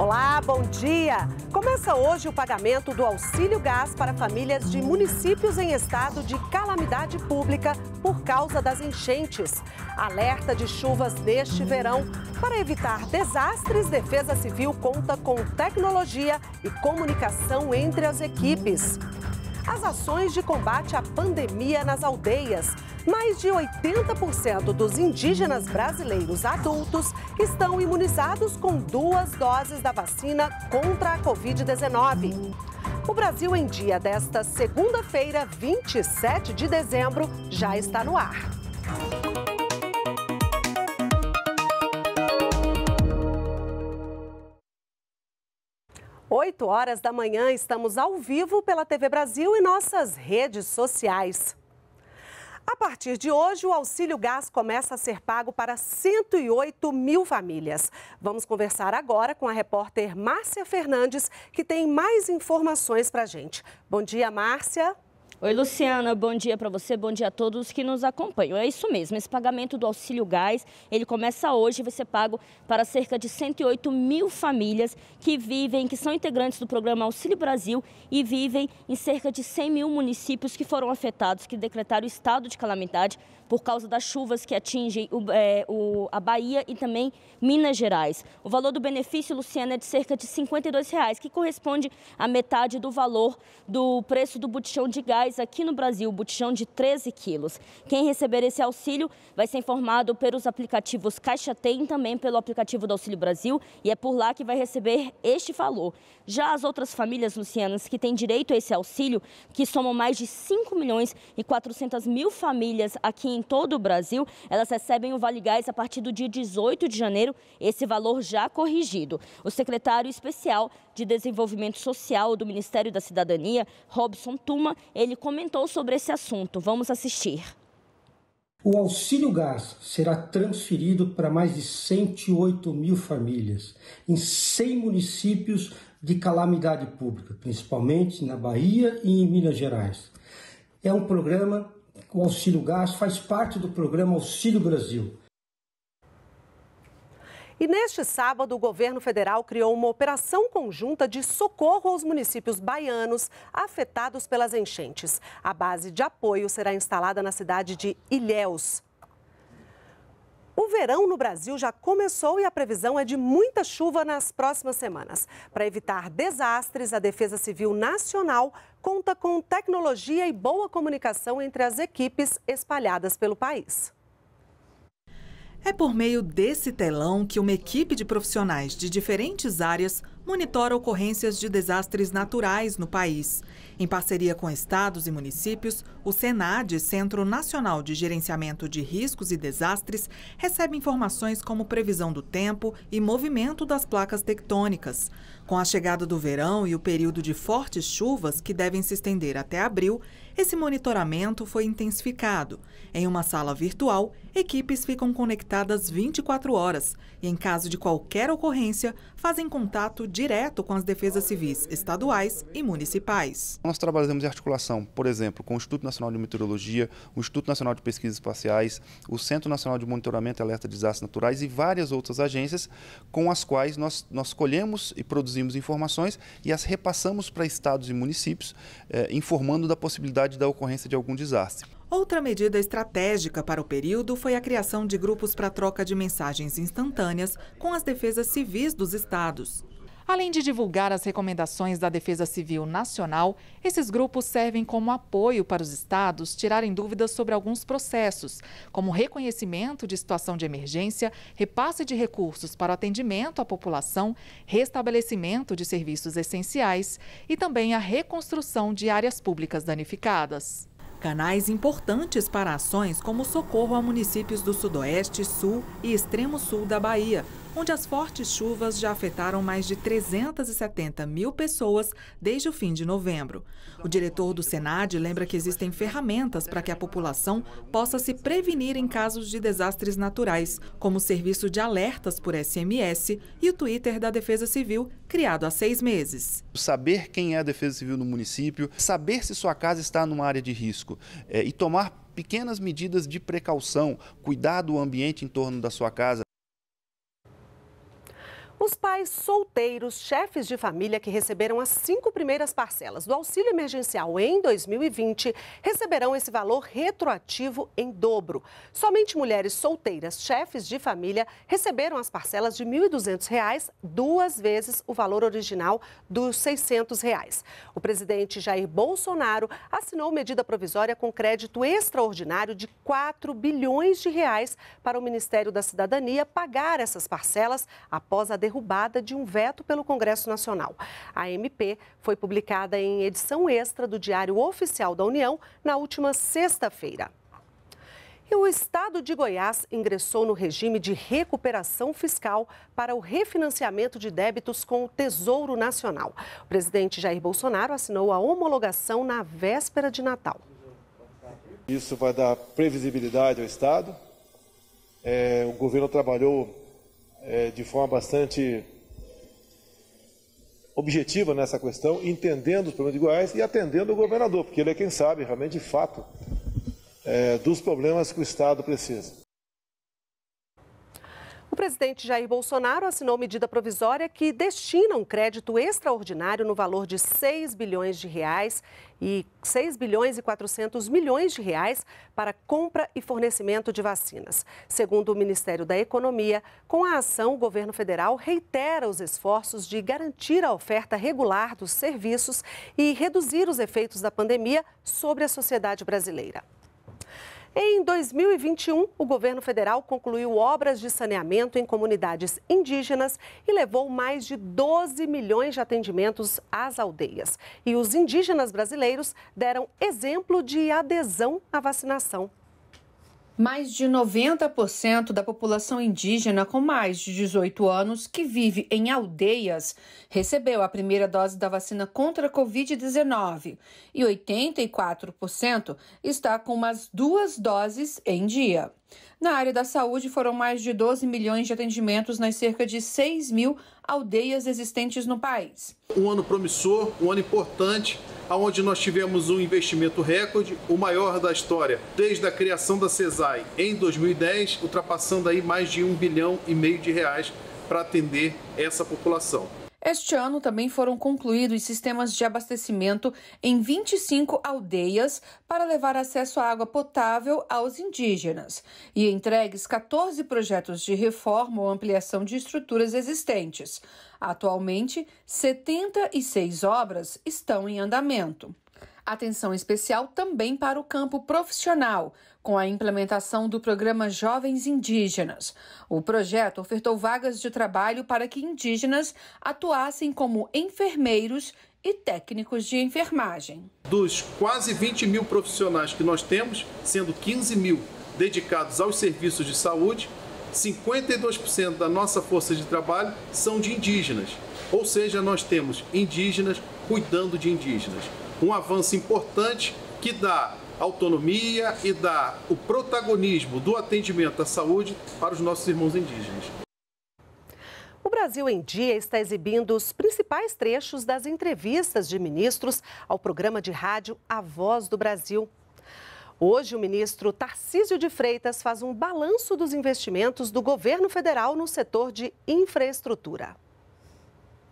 Olá, bom dia! Começa hoje o pagamento do auxílio gás para famílias de municípios em estado de calamidade pública por causa das enchentes. Alerta de chuvas neste verão. Para evitar desastres, Defesa Civil conta com tecnologia e comunicação entre as equipes. As ações de combate à pandemia nas aldeias mais de 80% dos indígenas brasileiros adultos estão imunizados com duas doses da vacina contra a Covid-19. O Brasil em Dia desta segunda-feira, 27 de dezembro, já está no ar. Oito horas da manhã, estamos ao vivo pela TV Brasil e nossas redes sociais. A partir de hoje, o auxílio gás começa a ser pago para 108 mil famílias. Vamos conversar agora com a repórter Márcia Fernandes, que tem mais informações para a gente. Bom dia, Márcia. Oi, Luciana, bom dia para você, bom dia a todos que nos acompanham. É isso mesmo, esse pagamento do auxílio gás, ele começa hoje e vai ser pago para cerca de 108 mil famílias que vivem, que são integrantes do programa Auxílio Brasil e vivem em cerca de 100 mil municípios que foram afetados, que decretaram estado de calamidade por causa das chuvas que atingem o, é, o, a Bahia e também Minas Gerais. O valor do benefício, Luciana, é de cerca de R$ 52, reais, que corresponde à metade do valor do preço do botijão de gás reais aqui no Brasil, o botijão de 13 quilos. Quem receber esse auxílio vai ser informado pelos aplicativos Caixa Tem também pelo aplicativo do Auxílio Brasil e é por lá que vai receber este valor. Já as outras famílias lucianas que têm direito a esse auxílio, que somam mais de 5 milhões e 400 mil famílias aqui em todo o Brasil, elas recebem o Vale Gás a partir do dia 18 de janeiro, esse valor já corrigido. O secretário especial de Desenvolvimento Social do Ministério da Cidadania, Robson Tuma, ele comentou sobre esse assunto. Vamos assistir. O auxílio gás será transferido para mais de 108 mil famílias em 100 municípios de calamidade pública, principalmente na Bahia e em Minas Gerais. É um programa, o auxílio gás faz parte do programa Auxílio Brasil, e neste sábado, o governo federal criou uma operação conjunta de socorro aos municípios baianos afetados pelas enchentes. A base de apoio será instalada na cidade de Ilhéus. O verão no Brasil já começou e a previsão é de muita chuva nas próximas semanas. Para evitar desastres, a Defesa Civil Nacional conta com tecnologia e boa comunicação entre as equipes espalhadas pelo país. É por meio desse telão que uma equipe de profissionais de diferentes áreas monitora ocorrências de desastres naturais no país. Em parceria com estados e municípios, o SENAD, Centro Nacional de Gerenciamento de Riscos e Desastres, recebe informações como previsão do tempo e movimento das placas tectônicas. Com a chegada do verão e o período de fortes chuvas, que devem se estender até abril, esse monitoramento foi intensificado. Em uma sala virtual, equipes ficam conectadas 24 horas e, em caso de qualquer ocorrência, fazem contato direto com as defesas civis estaduais e municipais. Nós trabalhamos em articulação, por exemplo, com o Instituto Nacional de Meteorologia, o Instituto Nacional de Pesquisas Espaciais, o Centro Nacional de Monitoramento e Alerta de Desastres Naturais e várias outras agências com as quais nós, nós colhemos e produzimos produzimos informações e as repassamos para estados e municípios, eh, informando da possibilidade da ocorrência de algum desastre. Outra medida estratégica para o período foi a criação de grupos para troca de mensagens instantâneas com as defesas civis dos estados. Além de divulgar as recomendações da Defesa Civil Nacional, esses grupos servem como apoio para os estados tirarem dúvidas sobre alguns processos, como reconhecimento de situação de emergência, repasse de recursos para o atendimento à população, restabelecimento de serviços essenciais e também a reconstrução de áreas públicas danificadas. Canais importantes para ações como socorro a municípios do Sudoeste, Sul e Extremo Sul da Bahia, onde as fortes chuvas já afetaram mais de 370 mil pessoas desde o fim de novembro. O diretor do Senad lembra que existem ferramentas para que a população possa se prevenir em casos de desastres naturais, como o serviço de alertas por SMS e o Twitter da Defesa Civil, criado há seis meses. Saber quem é a Defesa Civil no município, saber se sua casa está numa área de risco é, e tomar pequenas medidas de precaução, cuidar do ambiente em torno da sua casa. Os pais solteiros, chefes de família que receberam as cinco primeiras parcelas do auxílio emergencial em 2020 receberão esse valor retroativo em dobro. Somente mulheres solteiras, chefes de família, receberam as parcelas de R$ 1.200, duas vezes o valor original dos R$ 600. Reais. O presidente Jair Bolsonaro assinou medida provisória com crédito extraordinário de 4 bilhões de reais para o Ministério da Cidadania pagar essas parcelas após a derrubada de um veto pelo Congresso Nacional. A MP foi publicada em edição extra do Diário Oficial da União na última sexta-feira. E o estado de Goiás ingressou no regime de recuperação fiscal para o refinanciamento de débitos com o Tesouro Nacional. O presidente Jair Bolsonaro assinou a homologação na véspera de Natal. Isso vai dar previsibilidade ao Estado. É, o governo trabalhou é, de forma bastante objetiva nessa questão, entendendo os problemas de Goiás e atendendo o governador, porque ele é quem sabe realmente de fato é, dos problemas que o Estado precisa presidente Jair Bolsonaro assinou medida provisória que destina um crédito extraordinário no valor de 6 bilhões de reais e 6 bilhões e 400 milhões de reais para compra e fornecimento de vacinas. Segundo o Ministério da Economia, com a ação, o governo federal reitera os esforços de garantir a oferta regular dos serviços e reduzir os efeitos da pandemia sobre a sociedade brasileira. Em 2021, o governo federal concluiu obras de saneamento em comunidades indígenas e levou mais de 12 milhões de atendimentos às aldeias. E os indígenas brasileiros deram exemplo de adesão à vacinação mais de 90% da população indígena com mais de 18 anos que vive em aldeias recebeu a primeira dose da vacina contra a Covid-19 e 84% está com umas duas doses em dia. Na área da saúde, foram mais de 12 milhões de atendimentos nas cerca de 6 mil aldeias existentes no país. Um ano promissor, um ano importante, onde nós tivemos um investimento recorde, o maior da história, desde a criação da CESAI em 2010, ultrapassando aí mais de um bilhão e meio de reais para atender essa população. Este ano também foram concluídos sistemas de abastecimento em 25 aldeias para levar acesso à água potável aos indígenas e entregues 14 projetos de reforma ou ampliação de estruturas existentes. Atualmente, 76 obras estão em andamento. Atenção especial também para o campo profissional, com a implementação do programa Jovens Indígenas. O projeto ofertou vagas de trabalho para que indígenas atuassem como enfermeiros e técnicos de enfermagem. Dos quase 20 mil profissionais que nós temos, sendo 15 mil dedicados aos serviços de saúde, 52% da nossa força de trabalho são de indígenas. Ou seja, nós temos indígenas cuidando de indígenas. Um avanço importante que dá autonomia e dar o protagonismo do atendimento à saúde para os nossos irmãos indígenas. O Brasil em Dia está exibindo os principais trechos das entrevistas de ministros ao programa de rádio A Voz do Brasil. Hoje, o ministro Tarcísio de Freitas faz um balanço dos investimentos do governo federal no setor de infraestrutura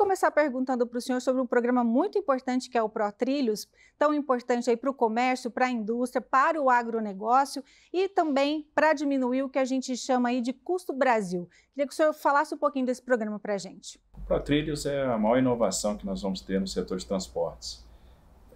começar perguntando para o senhor sobre um programa muito importante que é o ProTrilhos, tão importante aí para o comércio, para a indústria, para o agronegócio e também para diminuir o que a gente chama aí de custo Brasil. Queria que o senhor falasse um pouquinho desse programa para a gente. O ProTrilhos é a maior inovação que nós vamos ter no setor de transportes.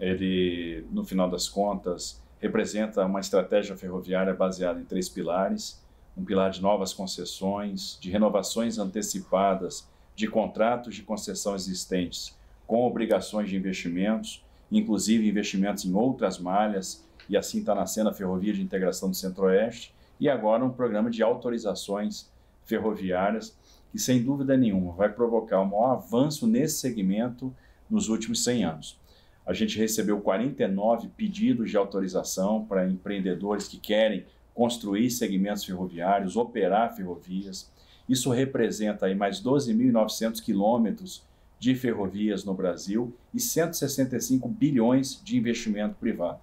Ele, no final das contas, representa uma estratégia ferroviária baseada em três pilares: um pilar de novas concessões, de renovações antecipadas de contratos de concessão existentes com obrigações de investimentos, inclusive investimentos em outras malhas, e assim está nascendo a Ferrovia de Integração do Centro-Oeste, e agora um programa de autorizações ferroviárias, que sem dúvida nenhuma vai provocar um maior avanço nesse segmento nos últimos 100 anos. A gente recebeu 49 pedidos de autorização para empreendedores que querem construir segmentos ferroviários, operar ferrovias. Isso representa aí mais 12.900 quilômetros de ferrovias no Brasil e 165 bilhões de investimento privado.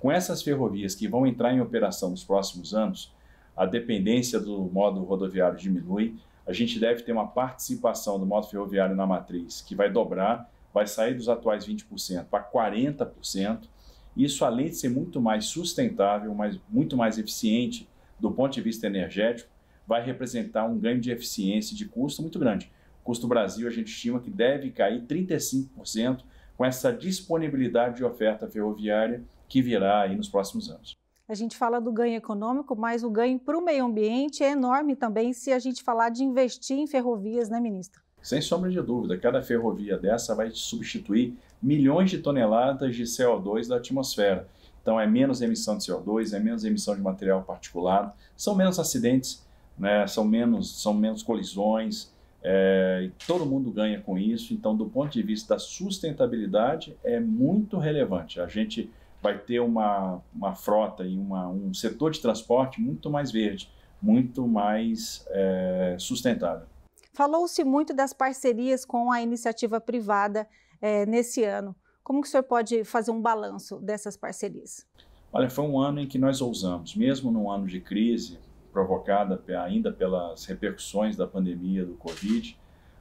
Com essas ferrovias que vão entrar em operação nos próximos anos, a dependência do modo rodoviário diminui, a gente deve ter uma participação do modo ferroviário na matriz que vai dobrar, vai sair dos atuais 20% para 40%. Isso, além de ser muito mais sustentável, mas muito mais eficiente do ponto de vista energético, vai representar um ganho de eficiência de custo muito grande. O custo do Brasil a gente estima que deve cair 35% com essa disponibilidade de oferta ferroviária que virá aí nos próximos anos. A gente fala do ganho econômico, mas o ganho para o meio ambiente é enorme também se a gente falar de investir em ferrovias, né, ministro? Sem sombra de dúvida, cada ferrovia dessa vai substituir milhões de toneladas de CO2 da atmosfera. Então, é menos emissão de CO2, é menos emissão de material particulado, são menos acidentes, né? são, menos, são menos colisões, é, e todo mundo ganha com isso. Então, do ponto de vista da sustentabilidade, é muito relevante. A gente vai ter uma, uma frota e uma, um setor de transporte muito mais verde, muito mais é, sustentável. Falou-se muito das parcerias com a iniciativa privada é, nesse ano. Como que o senhor pode fazer um balanço dessas parcerias? Olha, foi um ano em que nós ousamos, mesmo num ano de crise, provocada ainda pelas repercussões da pandemia do Covid,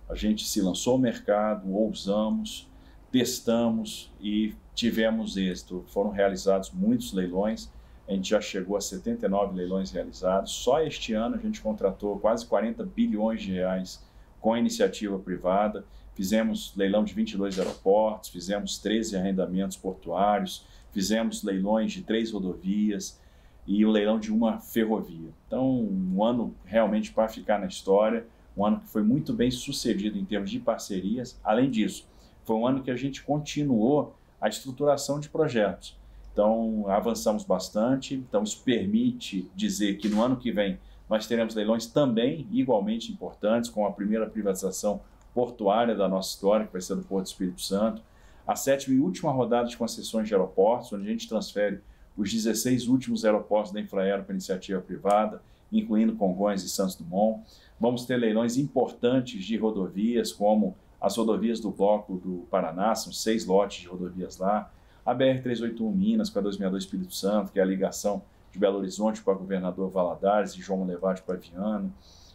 a gente se lançou ao mercado, ousamos, testamos e tivemos êxito. Foram realizados muitos leilões, a gente já chegou a 79 leilões realizados. Só este ano a gente contratou quase 40 bilhões de reais com a iniciativa privada. Fizemos leilão de 22 aeroportos, fizemos 13 arrendamentos portuários, fizemos leilões de três rodovias, e o leilão de uma ferrovia. Então, um ano realmente para ficar na história, um ano que foi muito bem sucedido em termos de parcerias. Além disso, foi um ano que a gente continuou a estruturação de projetos. Então, avançamos bastante. Então, isso permite dizer que no ano que vem nós teremos leilões também igualmente importantes, com a primeira privatização portuária da nossa história, que vai ser do Porto Espírito Santo, a sétima e última rodada de concessões de aeroportos, onde a gente transfere os 16 últimos aeroportos da Infraero para iniciativa privada, incluindo Congonhas e Santos Dumont. Vamos ter leilões importantes de rodovias, como as rodovias do Bloco do Paraná, são seis lotes de rodovias lá, a BR-381 Minas com a 262 Espírito Santo, que é a ligação de Belo Horizonte para Governador Valadares e João Levade para Viana,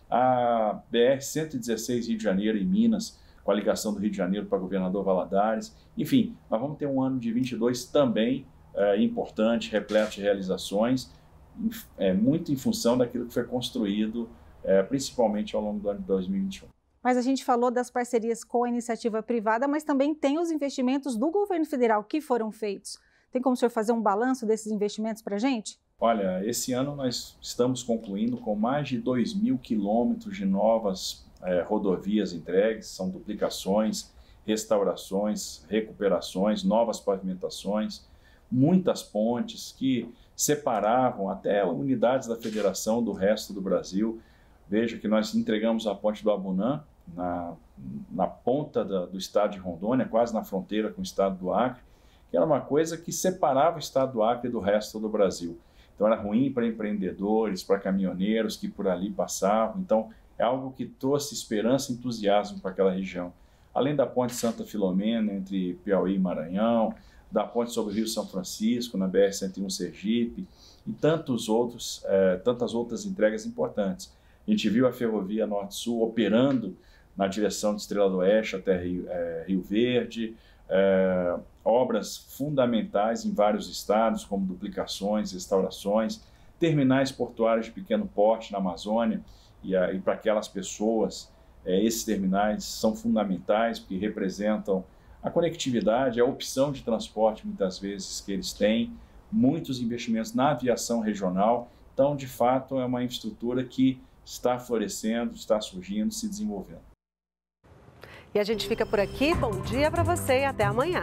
a BR-116 Rio de Janeiro e Minas, com a ligação do Rio de Janeiro para Governador Valadares. Enfim, nós vamos ter um ano de 22 também é, importante, repleto de realizações, é, muito em função daquilo que foi construído, é, principalmente ao longo do ano de 2021. Mas a gente falou das parcerias com a iniciativa privada, mas também tem os investimentos do governo federal que foram feitos. Tem como o senhor fazer um balanço desses investimentos para a gente? Olha, esse ano nós estamos concluindo com mais de 2 mil quilômetros de novas é, rodovias entregues, são duplicações, restaurações, recuperações, novas pavimentações muitas pontes que separavam até unidades da federação do resto do Brasil. Veja que nós entregamos a ponte do Abunã na, na ponta da, do estado de Rondônia, quase na fronteira com o estado do Acre, que era uma coisa que separava o estado do Acre do resto do Brasil. Então era ruim para empreendedores, para caminhoneiros que por ali passavam. Então é algo que trouxe esperança e entusiasmo para aquela região. Além da ponte Santa Filomena entre Piauí e Maranhão, da ponte sobre o Rio São Francisco, na BR-101 Sergipe e tantos outros, é, tantas outras entregas importantes. A gente viu a Ferrovia Norte-Sul operando na direção de Estrela do Oeste até Rio, é, Rio Verde, é, obras fundamentais em vários estados, como duplicações, restaurações, terminais portuários de pequeno porte na Amazônia, e, e para aquelas pessoas, esses terminais são fundamentais, porque representam a conectividade, é a opção de transporte, muitas vezes, que eles têm, muitos investimentos na aviação regional. Então, de fato, é uma infraestrutura que está florescendo, está surgindo, se desenvolvendo. E a gente fica por aqui. Bom dia para você e até amanhã.